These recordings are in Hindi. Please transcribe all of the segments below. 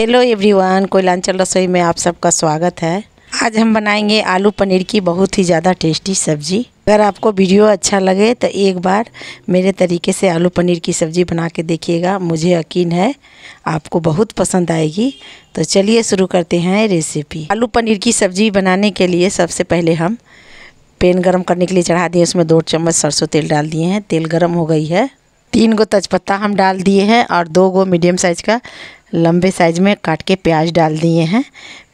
हेलो एवरीवन कोयलांचल रसोई में आप सबका स्वागत है आज हम बनाएंगे आलू पनीर की बहुत ही ज़्यादा टेस्टी सब्जी अगर आपको वीडियो अच्छा लगे तो एक बार मेरे तरीके से आलू पनीर की सब्ज़ी बना के देखिएगा मुझे यकीन है आपको बहुत पसंद आएगी तो चलिए शुरू करते हैं रेसिपी आलू पनीर की सब्ज़ी बनाने के लिए सबसे पहले हम पेन गरम करने के लिए चढ़ा दिए उसमें दो चम्मच सरसों तेल डाल दिए हैं तेल गर्म हो गई है तीन गो तजपत्ता हम डाल दिए हैं और दो गो मीडियम साइज़ का लंबे साइज़ में काट के प्याज डाल दिए हैं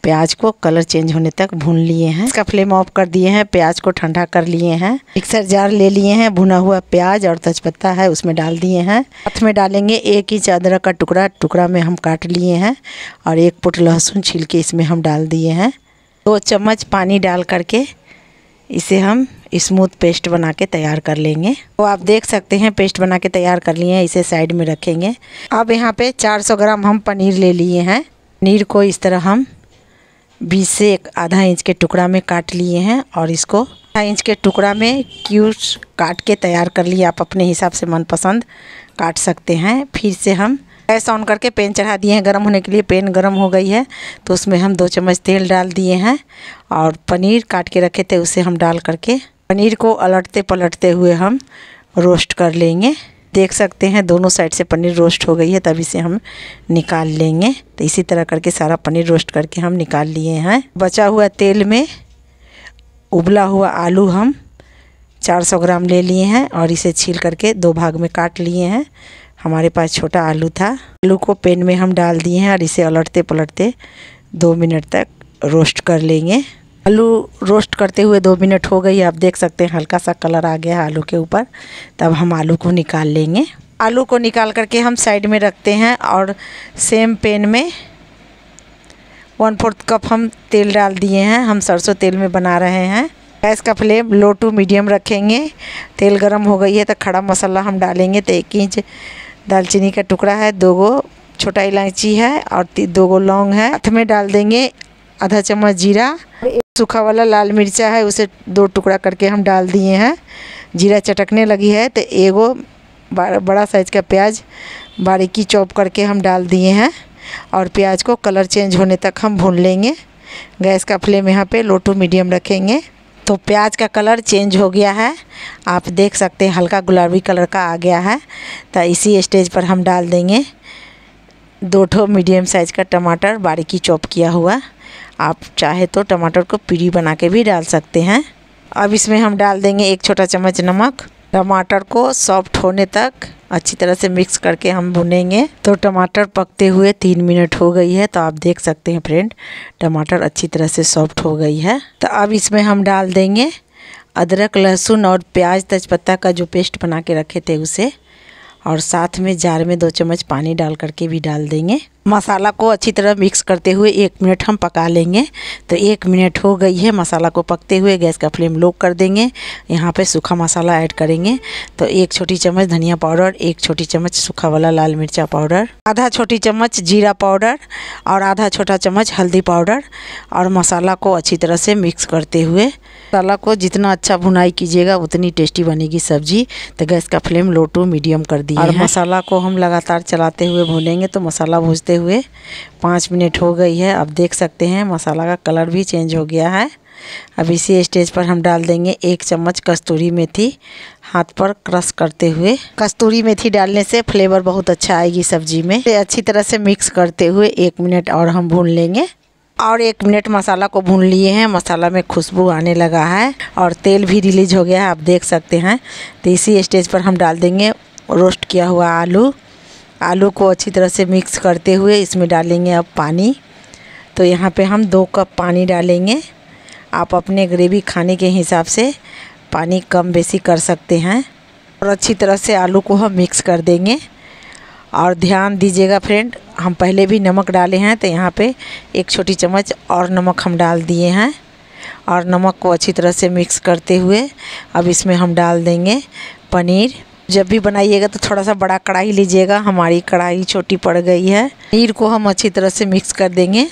प्याज को कलर चेंज होने तक भून लिए हैं इसका फ्लेम ऑफ कर दिए हैं प्याज को ठंडा कर लिए हैं मिक्सर जार ले लिए हैं भुना हुआ प्याज और तजपत्ता है उसमें डाल दिए हैं हाथ में डालेंगे एक इंच अदरक का टुकड़ा टुकड़ा में हम काट लिए हैं और एक पुट लहसुन छील के इसमें हम डाल दिए हैं दो चम्मच पानी डाल करके इसे हम स्मूथ पेस्ट बना के तैयार कर लेंगे तो आप देख सकते हैं पेस्ट बना के तैयार कर लिए हैं इसे साइड में रखेंगे अब यहाँ पे 400 ग्राम हम पनीर ले लिए हैं पनीर को इस तरह हम बीस से एक आधा इंच के टुकड़ा में काट लिए हैं और इसको आधा इंच के टुकड़ा में क्यूट काट के तैयार कर लिए आप अपने हिसाब से मनपसंद काट सकते हैं फिर से हम गैस ऑन करके पेन चढ़ा दिए हैं गर्म होने के लिए पेन गर्म हो गई है तो उसमें हम दो चम्मच तेल डाल दिए हैं और पनीर काट के रखे थे उसे हम डाल करके पनीर को अलटते पलटते हुए हम रोस्ट कर लेंगे देख सकते हैं दोनों साइड से पनीर रोस्ट हो गई है तभी से हम निकाल लेंगे तो इसी तरह करके सारा पनीर रोस्ट करके हम निकाल लिए हैं बचा हुआ तेल में उबला हुआ आलू हम 400 ग्राम ले लिए हैं और इसे छील करके दो भाग में काट लिए हैं हमारे पास छोटा आलू था आलू को पेन में हम डाल दिए हैं और इसे अलटते पलटते दो मिनट तक रोस्ट कर लेंगे आलू रोस्ट करते हुए दो मिनट हो गई आप देख सकते हैं हल्का सा कलर आ गया आलू के ऊपर तब हम आलू को निकाल लेंगे आलू को निकाल करके हम साइड में रखते हैं और सेम पेन में वन फोर्थ कप हम तेल डाल दिए हैं हम सरसों तेल में बना रहे हैं गैस का फ्लेम लो टू मीडियम रखेंगे तेल गर्म हो गई है तो खड़ा मसाला हम डालेंगे तो एक इंच दालचीनी का टुकड़ा है दो गो छोटा इलायची है और दो गो लौंग है हाथ में डाल देंगे आधा चम्मच जीरा सूखा वाला लाल मिर्चा है उसे दो टुकड़ा करके हम डाल दिए हैं जीरा चटकने लगी है तो एगो बड़ा साइज का प्याज बारीकी चॉप करके हम डाल दिए हैं और प्याज को कलर चेंज होने तक हम भून लेंगे गैस का फ्लेम यहाँ पे लो टू मीडियम रखेंगे तो प्याज का कलर चेंज हो गया है आप देख सकते हैं हल्का गुलाबी कलर का आ गया है तो इसी स्टेज पर हम डाल देंगे दो ठो मीडियम साइज़ का टमाटर बारीकी चॉप किया हुआ आप चाहे तो टमाटर को प्यूरी बना के भी डाल सकते हैं अब इसमें हम डाल देंगे एक छोटा चम्मच नमक टमाटर को सॉफ्ट होने तक अच्छी तरह से मिक्स करके हम भुनेंगे तो टमाटर पकते हुए तीन मिनट हो गई है तो आप देख सकते हैं फ्रेंड टमाटर अच्छी तरह से सॉफ्ट हो गई है तो अब इसमें हम डाल देंगे अदरक लहसुन और प्याज तेजपत्ता का जो पेस्ट बना के रखे थे उसे और साथ में जार में दो चम्मच पानी डाल करके भी डाल देंगे मसाला को अच्छी तरह मिक्स करते हुए एक मिनट हम पका लेंगे तो एक मिनट हो गई है मसाला को पकते हुए गैस का फ्लेम लो कर देंगे यहाँ पे सूखा मसाला ऐड करेंगे तो एक छोटी चम्मच धनिया पाउडर एक छोटी चम्मच सूखा वाला लाल मिर्चा पाउडर आधा छोटी चम्मच जीरा पाउडर और आधा छोटा चम्मच हल्दी पाउडर और मसाला को अच्छी तरह से मिक्स करते हुए मसाला को जितना अच्छा भुनाई कीजिएगा उतनी टेस्टी बनेगी सब्जी तो गैस का फ्लेम लो टू मीडियम कर दिए और मसाला को हम लगातार चलाते हुए भूनेंगे तो मसाला भूजते हुए पाँच मिनट हो गई है अब देख सकते हैं मसाला का कलर भी चेंज हो गया है अब इसी स्टेज पर हम डाल देंगे एक चम्मच कस्तूरी मेथी हाथ पर क्रश करते हुए कस्तूरी मेथी डालने से फ्लेवर बहुत अच्छा आएगी सब्जी में अच्छी तरह से मिक्स करते हुए एक मिनट और हम भून लेंगे और एक मिनट मसाला को भून लिए हैं मसाला में खुशबू आने लगा है और तेल भी रिलीज हो गया है आप देख सकते हैं तो इसी स्टेज पर हम डाल देंगे रोस्ट किया हुआ आलू आलू को अच्छी तरह से मिक्स करते हुए इसमें डालेंगे अब पानी तो यहाँ पे हम दो कप पानी डालेंगे आप अपने ग्रेवी खाने के हिसाब से पानी कम बेसी कर सकते हैं और अच्छी तरह से आलू को हम मिक्स कर देंगे और ध्यान दीजिएगा फ्रेंड हम पहले भी नमक डाले हैं तो यहाँ पे एक छोटी चम्मच और नमक हम डाल दिए हैं और नमक को अच्छी तरह से मिक्स करते हुए अब इसमें हम डाल देंगे पनीर जब भी बनाइएगा तो थोड़ा सा बड़ा कढ़ाई लीजिएगा हमारी कढ़ाई छोटी पड़ गई है पनीर को हम अच्छी तरह से मिक्स कर देंगे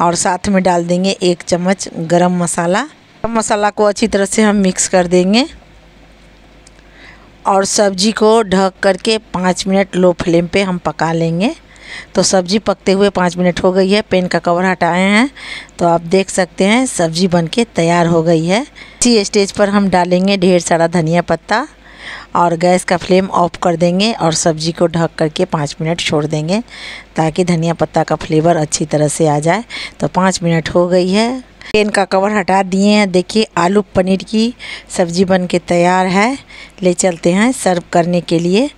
और साथ में डाल देंगे एक चम्मच गरम मसाला गरम मसाला को अच्छी तरह से हम मिक्स कर देंगे और सब्जी को ढक करके पाँच मिनट लो फ्लेम पे हम पका लेंगे तो सब्जी पकते हुए पाँच मिनट हो गई है पेन का कवर हटाए हैं तो आप देख सकते हैं सब्जी बनके तैयार हो गई है इसी स्टेज पर हम डालेंगे ढेर सारा धनिया पत्ता और गैस का फ्लेम ऑफ कर देंगे और सब्ज़ी को ढक करके पाँच मिनट छोड़ देंगे ताकि धनिया पत्ता का फ्लेवर अच्छी तरह से आ जाए तो पाँच मिनट हो गई है पेन का कवर हटा दिए हैं देखिए आलू पनीर की सब्ज़ी बन के तैयार है ले चलते हैं सर्व करने के लिए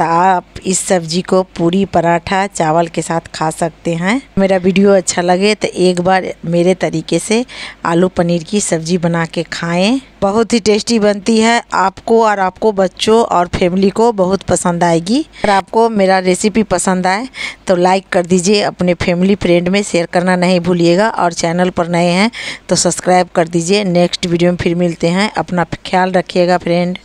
तो आप इस सब्जी को पूरी पराठा चावल के साथ खा सकते हैं मेरा वीडियो अच्छा लगे तो एक बार मेरे तरीके से आलू पनीर की सब्जी बना के खाएँ बहुत ही टेस्टी बनती है आपको और आपको बच्चों और फैमिली को बहुत पसंद आएगी अगर आपको मेरा रेसिपी पसंद आए तो लाइक कर दीजिए अपने फैमिली फ्रेंड में शेयर करना नहीं भूलिएगा और चैनल पर नए हैं तो सब्सक्राइब कर दीजिए नेक्स्ट वीडियो में फिर मिलते हैं अपना ख्याल रखिएगा फ्रेंड